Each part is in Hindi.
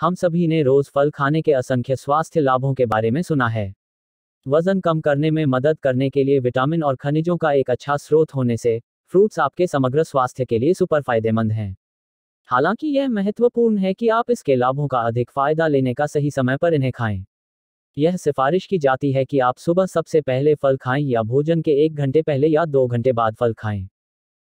हम सभी ने रोज फल खाने के असंख्य स्वास्थ्य लाभों के बारे में सुना है वजन कम करने में मदद करने के लिए विटामिन और खनिजों का एक अच्छा स्रोत होने से फ्रूट्स आपके समग्र स्वास्थ्य के लिए सुपर फायदेमंद हैं हालांकि यह महत्वपूर्ण है कि आप इसके लाभों का अधिक फायदा लेने का सही समय पर इन्हें खाएं यह सिफारिश की जाती है कि आप सुबह सबसे पहले फल खाएं या भोजन के एक घंटे पहले या दो घंटे बाद फल खाएं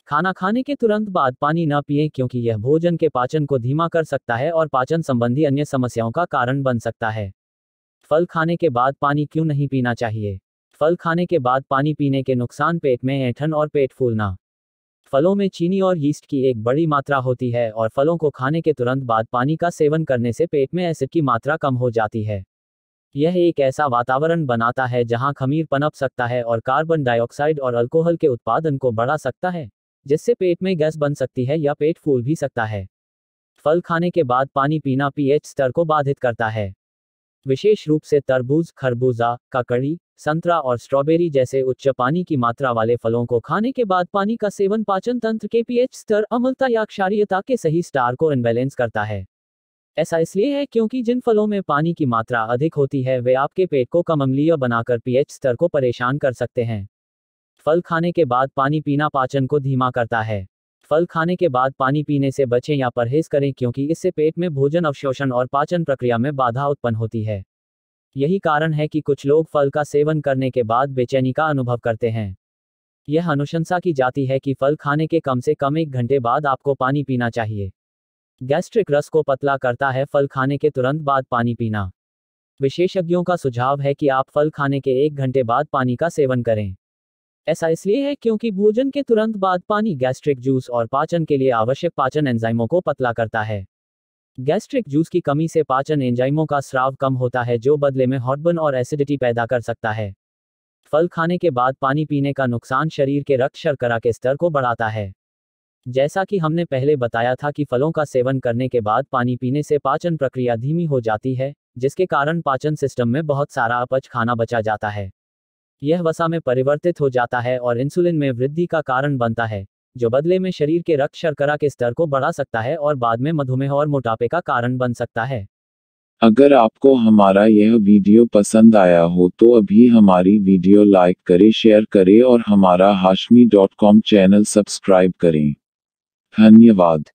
खाना खाने के तुरंत बाद पानी न पिए क्योंकि यह भोजन के पाचन को धीमा कर सकता है और पाचन संबंधी अन्य समस्याओं का कारण बन सकता है फल खाने के बाद पानी क्यों नहीं पीना चाहिए फल खाने के बाद पानी पीने के नुकसान पेट में ऐठन और पेट फूलना फलों में चीनी और यीस्ट की एक बड़ी मात्रा होती है और फलों को खाने के तुरंत बाद पानी का सेवन करने से पेट में एसिड की मात्रा कम हो जाती है यह एक ऐसा वातावरण बनाता है जहां खमीर पनप सकता है और कार्बन डाइऑक्साइड और अल्कोहल के उत्पादन को बढ़ा सकता है जिससे पेट में गैस बन सकती है या पेट फूल भी सकता है फल खाने के बाद पानी पीना पीएच स्तर को बाधित करता है विशेष रूप से तरबूज खरबूजा ककड़ी संतरा और स्ट्रॉबेरी जैसे उच्च पानी की मात्रा वाले फलों को खाने के बाद पानी का सेवन पाचन तंत्र के पीएच स्तर अमलता या क्षारियता के सही स्टार को इनबैलेंस करता है ऐसा इसलिए है क्योंकि जिन फलों में पानी की मात्रा अधिक होती है वे आपके पेट को कम अम्लीय बनाकर पीएच स्तर को परेशान कर सकते हैं फल खाने के बाद पानी पीना पाचन को धीमा करता है फल खाने के बाद पानी पीने से बचें या परहेज करें क्योंकि इससे पेट में भोजन अवशोषण और पाचन प्रक्रिया में बाधा उत्पन्न होती है यही कारण है कि कुछ लोग फल का सेवन करने के बाद बेचैनी का अनुभव करते हैं यह अनुशंसा की जाती है कि फल खाने के कम से कम एक घंटे बाद आपको पानी पीना चाहिए गैस्ट्रिक रस को पतला करता है फल खाने के तुरंत बाद पानी पीना विशेषज्ञों का सुझाव है कि आप फल खाने के एक घंटे बाद पानी का सेवन करें ऐसा इसलिए है क्योंकि भोजन के तुरंत बाद पानी गैस्ट्रिक जूस और पाचन के लिए आवश्यक पाचन एंजाइमों को पतला करता है गैस्ट्रिक जूस की कमी से पाचन एंजाइमों का स्राव कम होता है जो बदले में हॉटबन और एसिडिटी पैदा कर सकता है फल खाने के बाद पानी पीने का नुकसान शरीर के रक्त शर्करा के स्तर को बढ़ाता है जैसा कि हमने पहले बताया था कि फलों का सेवन करने के बाद पानी पीने से पाचन प्रक्रिया धीमी हो जाती है जिसके कारण पाचन सिस्टम में बहुत सारा अपच खाना बचा जाता है यह वसा में परिवर्तित हो जाता है और इंसुलिन में वृद्धि का कारण बनता है जो बदले में शरीर के रक्त शर्करा के स्तर को बढ़ा सकता है और बाद में मधुमेह और मोटापे का कारण बन सकता है अगर आपको हमारा यह वीडियो पसंद आया हो तो अभी हमारी वीडियो लाइक करें शेयर करें और हमारा Hashmi dot com channel subscribe करें धन्यवाद